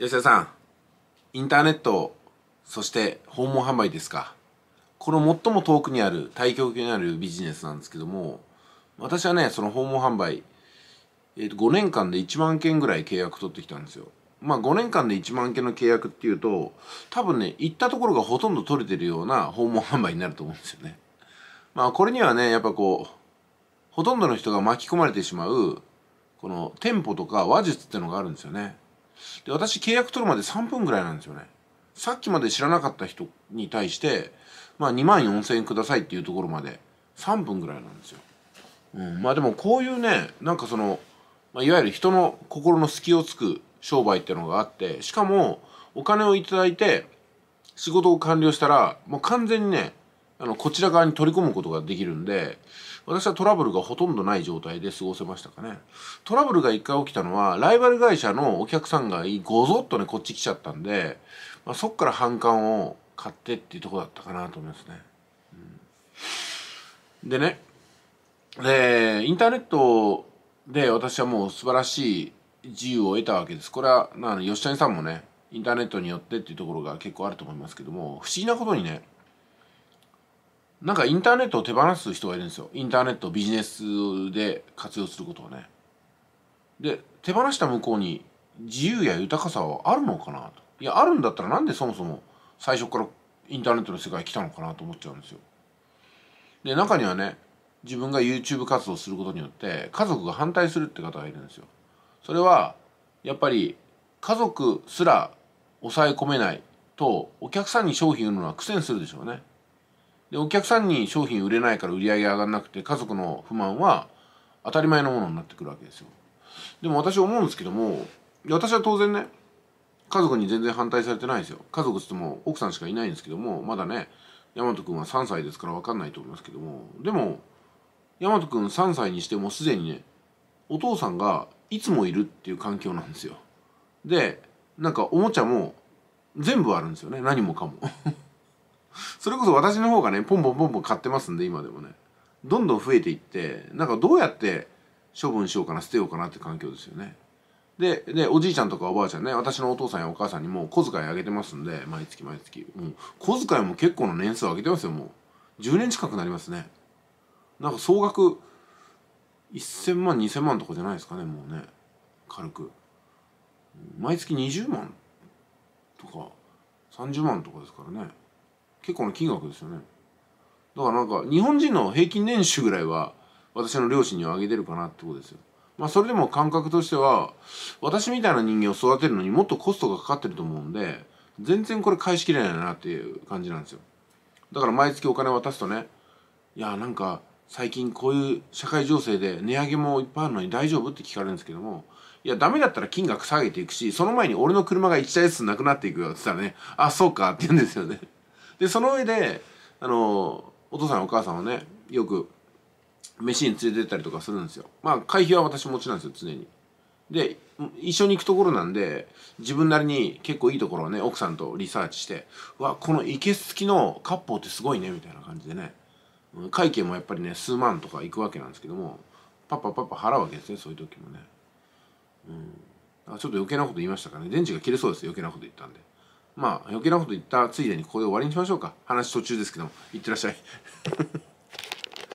吉田さんインターネットそして訪問販売ですかこの最も遠くにある対極にあるビジネスなんですけども私はねその訪問販売、えー、と5年間で1万件ぐらい契約取ってきたんですよまあ5年間で1万件の契約っていうと多分ね行ったところがほとんど取れてるような訪問販売になると思うんですよねまあこれにはねやっぱこうほとんどの人が巻き込まれてしまうこの店舗とか話術ってのがあるんですよねで私契約取るまで3分ぐらいなんですよねさっきまで知らなかった人に対してまあ2万4,000円くださいっていうところまで3分ぐらいなんですよ、うん、まあでもこういうねなんかその、まあ、いわゆる人の心の隙をつく商売っていうのがあってしかもお金を頂いて仕事を完了したらもう完全にねあのこちら側に取り込むことができるんで私はトラブルがほとんどない状態で過ごせましたかねトラブルが1回起きたのはライバル会社のお客さんがごぞっとねこっち来ちゃったんで、まあ、そっから反感を買ってっていうとこだったかなと思いますね、うん、でねでインターネットで私はもう素晴らしい自由を得たわけですこれは吉谷さんもねインターネットによってっていうところが結構あると思いますけども不思議なことにねなんかインターネットを手放す人がいるんですよインターネットをビジネスで活用することをねで手放した向こうに自由や豊かさはあるのかなといやあるんだったらなんでそもそも最初からインターネットの世界来たのかなと思っちゃうんですよで中にはね自分が YouTube 活動することによって家族が反対するって方がいるんですよそれはやっぱり家族すら抑え込めないとお客さんに商品売るのは苦戦するでしょうねでお客さんに商品売れないから売り上げ上がんなくて家族の不満は当たり前のものになってくるわけですよでも私思うんですけども私は当然ね家族に全然反対されてないですよ家族っつっても奥さんしかいないんですけどもまだね大和君は3歳ですから分かんないと思いますけどもでも大和君3歳にしてもすでにねお父さんがいつもいるっていう環境なんですよでなんかおもちゃも全部あるんですよね何もかもそれこそ私の方がねポンポンポンポン買ってますんで今でもねどんどん増えていってなんかどうやって処分しようかな捨てようかなって環境ですよねででおじいちゃんとかおばあちゃんね私のお父さんやお母さんにも小遣いあげてますんで毎月毎月もう小遣いも結構の年数あげてますよもう10年近くなりますねなんか総額1000万2000万とかじゃないですかねもうね軽く毎月20万とか30万とかですからね結構な金額ですよねだからなんか日本人の平均年収ぐらいは私の両親にはあげてるかなってことですよまあそれでも感覚としては私みたいな人間を育てるのにもっとコストがかかってると思うんで全然これ返しきれないなっていう感じなんですよだから毎月お金渡すとねいやなんか最近こういう社会情勢で値上げもいっぱいあるのに大丈夫って聞かれるんですけどもいやダメだったら金額下げていくしその前に俺の車が1台ずつなくなっていくよって言ったらねあそうかって言うんですよねでその上であのお父さんお母さんはねよく飯に連れてったりとかするんですよまあ会費は私持ちなんですよ常にで一緒に行くところなんで自分なりに結構いいところをね奥さんとリサーチして「わこのいけすきの割烹ってすごいね」みたいな感じでね会計もやっぱりね数万とか行くわけなんですけどもパッパパッパ払うわけですねそういう時もねうんあちょっと余計なこと言いましたかね電池が切れそうです余計なこと言ったんでまあ余計なこと言ったついでにここで終わりにしましょうか話途中ですけどもいってらっしゃい